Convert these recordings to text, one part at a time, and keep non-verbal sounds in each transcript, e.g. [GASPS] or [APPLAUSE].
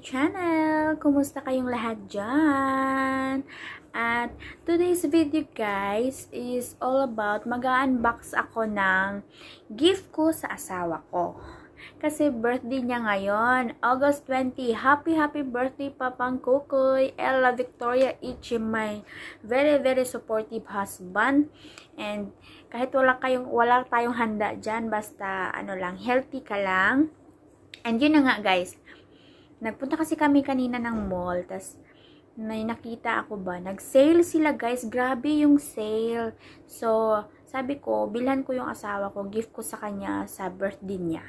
channel! Kumusta kayong lahat dyan? At today's video guys is all about mag-unbox ako ng gift ko sa asawa ko. Kasi birthday niya ngayon, August 20. Happy, happy birthday, Papang Kukoy, Ella Victoria Ichi, my very, very supportive husband. And kahit wala, kayong, wala tayong handa dyan, basta ano lang, healthy ka lang. And yun na nga guys, Nagpunta kasi kami kanina ng mall, tas may nakita ako ba, nag-sale sila guys, grabe yung sale. So, sabi ko, bilhan ko yung asawa ko, gift ko sa kanya sa birthday niya.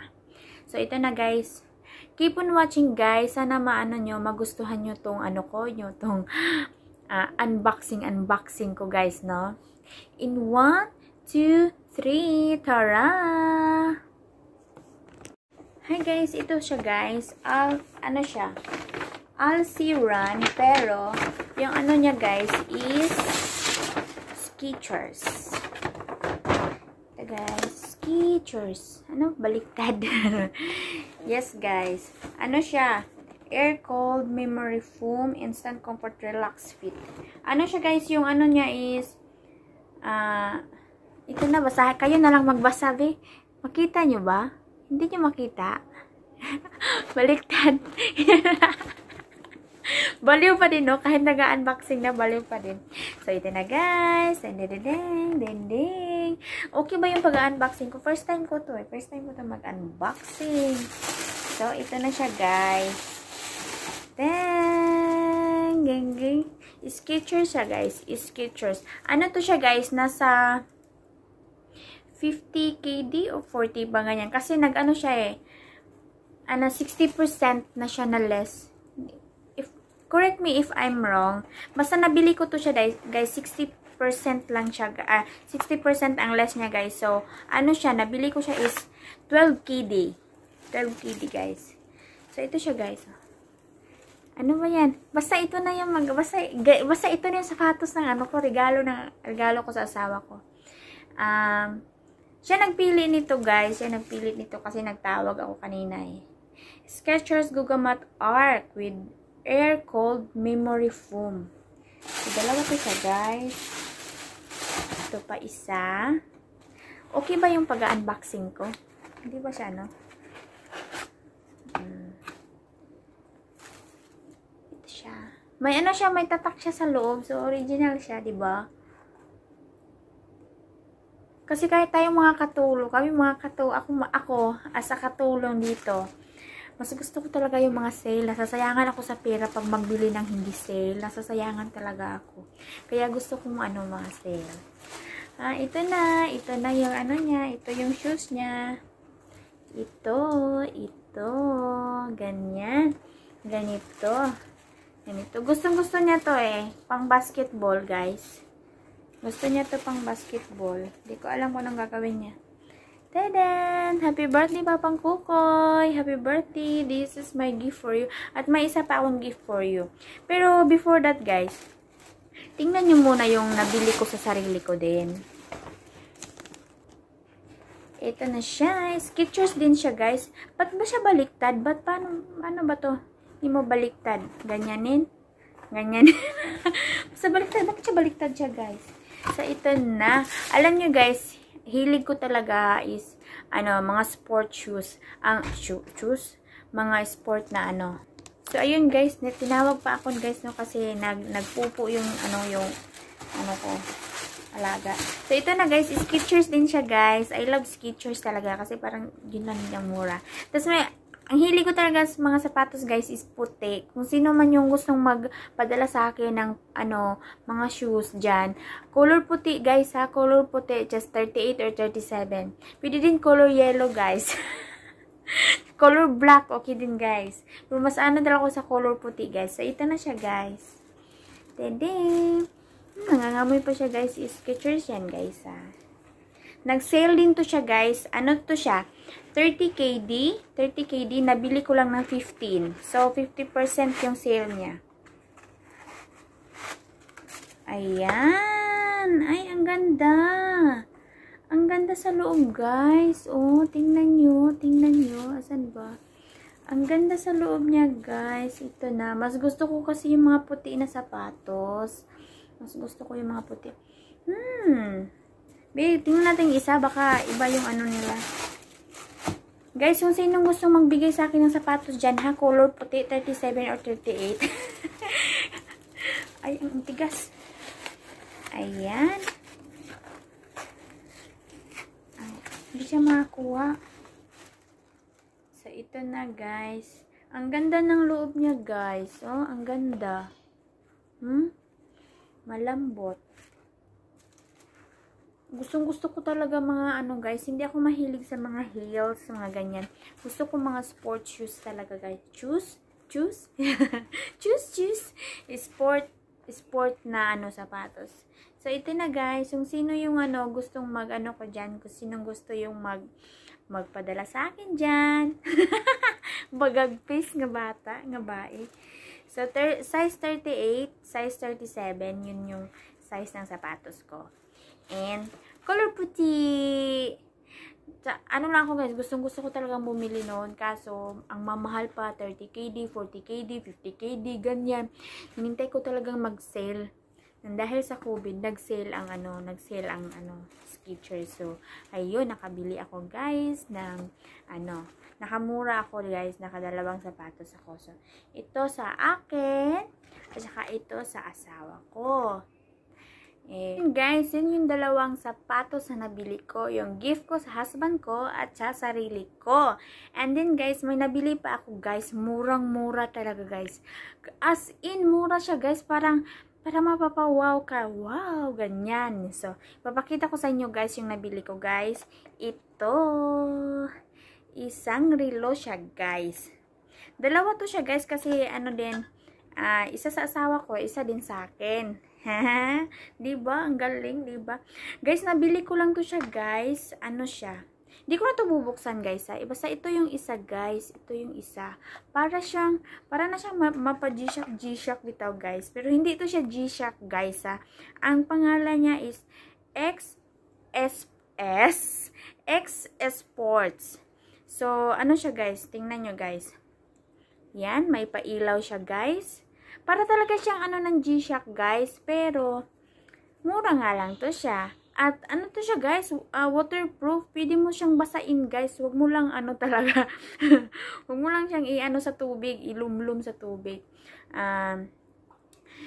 So, ito na guys, keep on watching guys, sana maano nyo, magustuhan nyo tong ano ko, nyo tong uh, [GASPS] unboxing, unboxing ko guys, no? In 1, 2, 3, tara! Hi guys, ito siya guys. Al, ano siya? Al-Siran, pero yung ano niya guys is Skechers. Ito guys, Skechers. Ano? Baliktad. [LAUGHS] yes guys. Ano siya? Air Cold Memory Foam Instant Comfort Relax Fit. Ano siya guys? Yung ano niya is ah uh, ito na, basahin. Kayo na lang magbasa, 'di? Makita niyo ba? Hindi nyo makita? [LAUGHS] Baliktad. [LAUGHS] baliw pa din, no? Kahit nag-unboxing na, baliw pa din. So, ito na, guys. Dendeng, dendeng. Okay ba yung pag-unboxing ko? First time ko to, eh. First time ko to mag-unboxing. So, ito na siya, guys. Deng, geng, geng. Skechers siya, guys. Skechers. Ano to siya, guys? Nasa 50 KD o 40 ba ganyan. Kasi nag-ano siya eh. Ano, 60% na siya na less. If, correct me if I'm wrong. Basta nabili ko to siya guys. 60% lang siya. Uh, ah, 60% ang less niya guys. So, ano siya. Nabili ko siya is 12 KD. 12 KD guys. So, ito siya guys. Oh. Ano ba yan? Basta ito na yung mag... Basta, basta ito na yung sapatos ng ano ko. Regalo, ng, regalo ko sa asawa ko. Um, siya nagpili nito guys. Siya nagpili nito kasi nagtawag ako kanina eh. Skechers Gugamat Arc with Air Cold Memory Foam. So, dalawa ko siya guys. Ito pa isa. Okay ba yung pag-unboxing ko? Hindi ba siya no? Hmm. Ito siya. May ano siya, may tatak siya sa loob. So, original siya, di ba? Kasi kahit tayong mga katulong, kami mga katulong, ako, ako as a katulong dito, mas gusto ko talaga yung mga sale. Nasasayangan ako sa pera pag magbili ng hindi sale. Nasasayangan talaga ako. Kaya gusto kong ano mga sale. Ah, ito na. Ito na yung ano niya. Ito yung shoes niya. Ito. Ito. Ganyan. Ganito. Ganito. Gustong gusto niya to eh. Pang basketball guys. Gusto niya to pang basketball. Hindi ko alam kung anong gagawin niya. Tadan! Happy birthday, Papang Kukoy! Happy birthday! This is my gift for you. At may isa pa akong gift for you. Pero before that, guys, tingnan niyo muna yung nabili ko sa sarili ko din. Ito na siya. Skechers din siya, guys. Ba't ba siya baliktad? Ba't paano, ano ba to? Hindi mo baliktad. Ganyanin? Ganyanin. [LAUGHS] Basta baliktad. Bakit siya baliktad siya, guys? sa ito na. Alam nyo guys, hilig ko talaga is, ano, mga sport shoes. Ang, shoes? Mga sport na ano. So, ayun guys, tinawag pa ako guys, no, kasi nag, nagpupo yung, ano, yung, ano ko, alaga. So, ito na guys, Skechers din siya guys. I love Skechers talaga kasi parang yun lang yung mura. Tapos may, ang hili ko talaga sa mga sapatos guys is puti. Kung sino man yung gustong magpadala sa akin ng ano, mga shoes dyan. Color puti guys ha. Color puti. Just 38 or 37. Pwede din color yellow guys. [LAUGHS] color black. Okay din guys. Pero mas ano dala ko sa color puti guys. So ito na siya guys. Tada! Hmm, nangangamoy pa siya guys. Is Skechers yan guys ha. Nag-sale din to siya guys. Ano to siya? 30 KD. 30 KD. Nabili ko lang ng 15. So, 50% yung sale niya. Ayan. Ay, ang ganda. Ang ganda sa loob guys. Oh, tingnan nyo. Tingnan nyo. Asan ba? Ang ganda sa loob niya, guys. Ito na. Mas gusto ko kasi yung mga puti na sapatos. Mas gusto ko yung mga puti. Hmm. Babe, tingnan natin isa. Baka iba yung ano nila. Guys, kung sino gusto magbigay sa akin ng sapatos dyan, ha? Color puti, 37 or 38. [LAUGHS] Ay, ang tigas. Ayan. Ay, hindi siya makakuha. So, ito na, guys. Ang ganda ng loob niya, guys. Oh, ang ganda. Hmm? Malambot gustong gusto ko talaga mga ano guys, hindi ako mahilig sa mga heels, mga ganyan. Gusto ko mga sport shoes talaga guys. Shoes, shoes, [LAUGHS] shoes, shoes, sport, sport na ano sapatos. So, ito na guys, yung sino yung ano, gustong mag ano ko dyan, kung sinong gusto yung mag magpadala sa akin dyan. [LAUGHS] Bagagpis nga bata, nga bae. So, size 38, size 37, yun yung size ng sapatos ko and Color Puti. Ano lang ako guys, gustong gusto ko talagang bumili noon. Kaso, ang mamahal pa, 30KD, 40KD, 50KD, ganyan. Hinintay ko talagang mag-sale. Dahil sa COVID, nag-sale ang ano, nag-sale ang ano, Skechers. So, ayun, nakabili ako guys ng ano, nakamura ako guys, nakadalawang sapatos ako. So, ito sa akin, at saka ito sa asawa ko. Eh, guys, yun yung dalawang sapatos na nabili ko. Yung gift ko sa husband ko at sa sarili ko. And then guys, may nabili pa ako guys. Murang-mura talaga guys. As in, mura siya guys. Parang para mapapawaw ka. Wow, ganyan. So, papakita ko sa inyo guys yung nabili ko guys. Ito, isang relo siya guys. Dalawa to siya guys kasi ano din, uh, isa sa asawa ko, isa din sa akin. [LAUGHS] 'Di ba? Ang galing, 'di ba? Guys, nabili ko lang 'to siya, guys. Ano siya? Hindi ko na to bubuksan guys ha. sa ito yung isa guys. Ito yung isa. Para siyang, para na siyang mapa G-Shock, G-Shock bitaw guys. Pero hindi ito siya G-Shock guys ha. Ang pangalan niya is XSS XS Sports. So, ano siya guys? Tingnan nyo guys. Yan, may pailaw siya guys. Para talaga siyang ano ng G-Shock guys. Pero, mura nga lang to siya. At ano to siya guys, uh, waterproof. Pwede mo siyang basain guys. Huwag mo lang ano talaga. [LAUGHS] Huwag mo lang siyang i-ano sa tubig, ilumlum sa tubig. Um,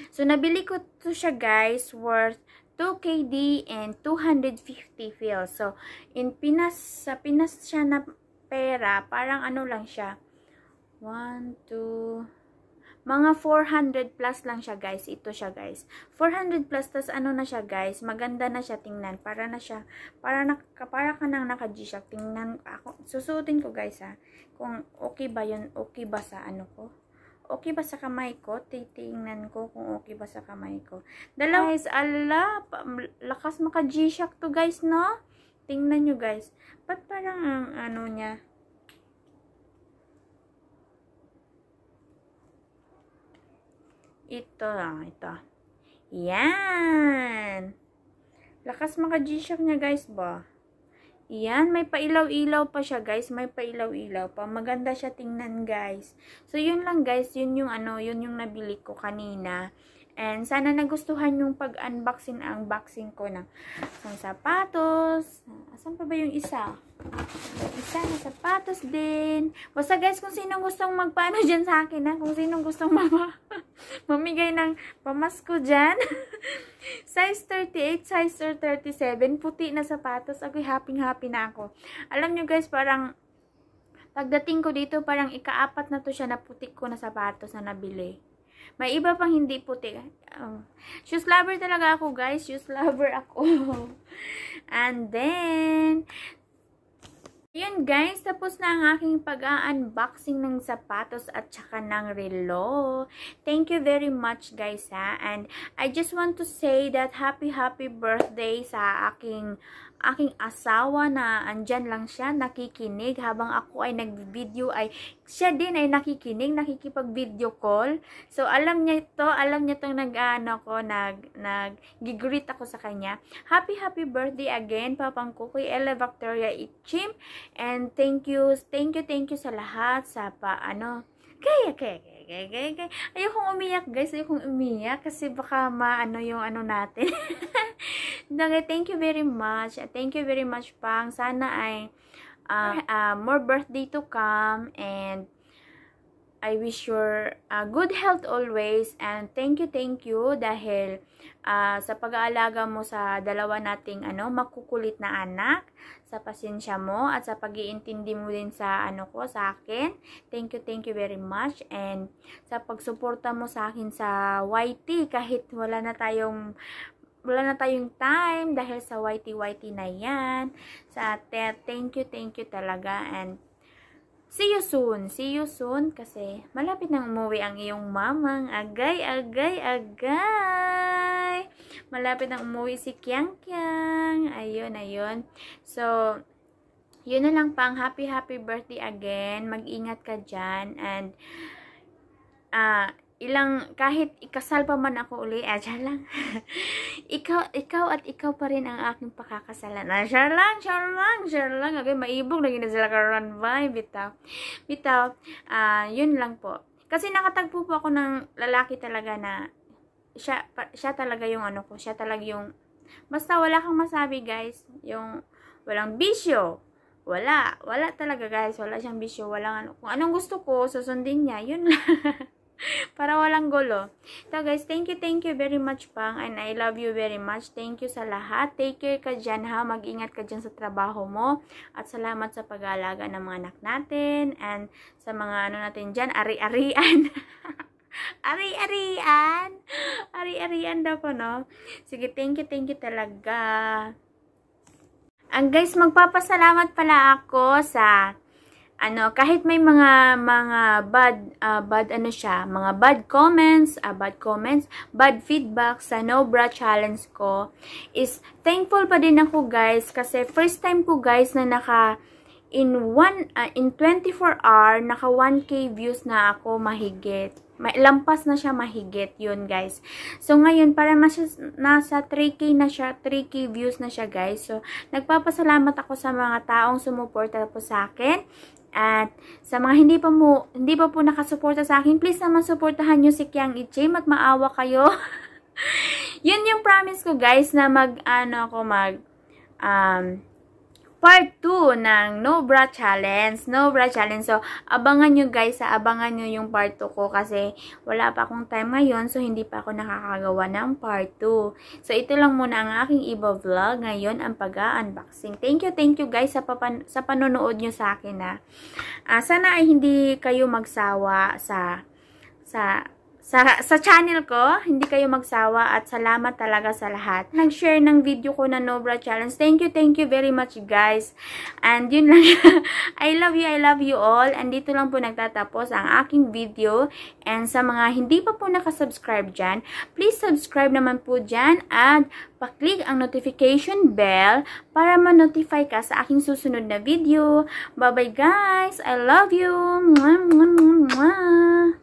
so, nabili ko to siya guys worth 2 KD and 250 fils. So, in Pinas, sa Pinas siya na pera, parang ano lang siya. 1, 2, mga 400 plus lang siya guys. Ito siya guys. 400 plus tas ano na siya guys. Maganda na siya tingnan. Para na siya. Para, na, para ka nang naka G-Shock. Tingnan ako. Susutin ko guys ha. Kung okay ba yun. Okay ba sa ano ko. Okay ba sa kamay ko? Titingnan ko kung okay ba sa kamay ko. Dalaw guys. Ala. Lakas maka G-Shock to guys no. Tingnan nyo guys. Ba't parang ang ano niya Ito lang, ito. Yan! Lakas mga G-Shock niya guys ba? Yan, may pailaw-ilaw pa siya guys, may pailaw-ilaw pa. Maganda siya tingnan guys. So yun lang guys, yun yung ano, yun yung nabili ko kanina. And sana nagustuhan yung pag-unboxing ang boxing ko ng isang sapatos. Asan pa ba yung isa? Isa na sapatos din. Basta guys, kung sino gustong magpaano [LAUGHS] dyan sa akin, ha? kung sino gustong mama, [LAUGHS] mamigay ng pamasko dyan. [LAUGHS] size 38, size 37, puti na sapatos. Ako'y happy-happy na ako. Alam nyo guys, parang pagdating ko dito, parang ikaapat na to siya na puti ko na sapatos na nabili. May iba pang hindi puti. Oh. Shoes lover talaga ako, guys. Shoes lover ako. [LAUGHS] And then, yun guys, tapos na ang aking pag-unboxing ng sapatos at saka ng relo. Thank you very much guys ha. And I just want to say that happy happy birthday sa aking aking asawa na andyan lang siya, nakikinig habang ako ay nag-video ay siya din ay nakikinig, nakikipag-video call. So, alam niya ito, alam niya itong nag-ano ko, nag, nag, gigreet ako sa kanya. Happy, happy birthday again, Papang Kukoy, Ella Victoria Itchim. And thank you, thank you, thank you sa lahat, sa pa, ano, kaya, kaya, kaya gay, gay, gay. Ayokong umiyak, guys. Ayokong umiyak kasi baka maano yung ano natin. [LAUGHS] Thank you very much. Thank you very much, Pang. Sana ay uh, uh, more birthday to come and I wish your uh, good health always and thank you, thank you dahil uh, sa pag-aalaga mo sa dalawa nating ano, makukulit na anak, sa pasensya mo at sa pag-iintindi mo din sa ano ko, sa akin. Thank you, thank you very much and sa pagsuporta mo sa akin sa YT kahit wala na tayong wala na tayong time dahil sa YT-YT na yan. Sa TED, thank you, thank you talaga. And see you soon. See you soon kasi malapit nang umuwi ang iyong mamang. Agay, agay, agay. Malapit nang umuwi si Kyang Kyang. Ayun, ayun. So, yun na lang pang happy, happy birthday again. Mag-ingat ka dyan. And, ah, uh, ilang kahit ikasal pa man ako uli, aja ah, lang. [LAUGHS] ikaw ikaw at ikaw pa rin ang aking pakakasalan. Ah, share lang, share lang, share lang. Okay, maibog lagi na sila karon vibe bitaw. Bitaw, ah, uh, yun lang po. Kasi nakatagpo po ako ng lalaki talaga na siya pa, siya talaga yung ano ko, siya talaga yung basta wala kang masabi, guys. Yung walang bisyo, wala. Wala talaga guys. Wala siyang bisyo. Walang ano. Kung anong gusto ko, susundin niya. Yun lang. [LAUGHS] [LAUGHS] Para walang gulo. So guys, thank you, thank you very much pang. And I love you very much. Thank you sa lahat. Take care ka dyan ha. Mag-ingat ka dyan sa trabaho mo. At salamat sa pag-aalaga ng mga anak natin. And sa mga ano natin dyan, ari-arian. [LAUGHS] ari-arian. Ari-arian daw po, no? Sige, thank you, thank you talaga. Ang guys, magpapasalamat pala ako sa ano, kahit may mga mga bad uh, bad ano siya, mga bad comments, uh, bad comments, bad feedback sa no bra challenge ko is thankful pa din ako guys kasi first time ko guys na naka in one uh, in 24 hour naka 1k views na ako mahigit. May lampas na siya mahigit yun guys. So ngayon para nasa, nasa 3k na siya, 3k views na siya guys. So nagpapasalamat ako sa mga taong sumuporta po sa akin at sa mga hindi pa, mo, hindi pa po nakasuporta sa akin, please naman suportahan niyo si Kyang Ichim at maawa kayo. [LAUGHS] Yun yung promise ko guys na mag, ano ko mag, um, part 2 ng No Bra Challenge. No Bra Challenge. So, abangan nyo guys, abangan nyo yung part 2 ko kasi wala pa akong time ngayon so hindi pa ako nakakagawa ng part 2. So, ito lang muna ang aking iba vlog ngayon ang pag-unboxing. Thank you, thank you guys sa, papan sa panonood nyo sa akin Ah. Uh, sana ay hindi kayo magsawa sa sa sa, sa channel ko. Hindi kayo magsawa at salamat talaga sa lahat. Nag-share ng video ko na Nobra Challenge. Thank you, thank you very much guys. And yun lang. [LAUGHS] I love you, I love you all. And dito lang po nagtatapos ang aking video. And sa mga hindi pa po nakasubscribe dyan, please subscribe naman po dyan at paklik ang notification bell para ma-notify ka sa aking susunod na video. Bye-bye guys! I love you! Mwah, mwah, mwah, mwah.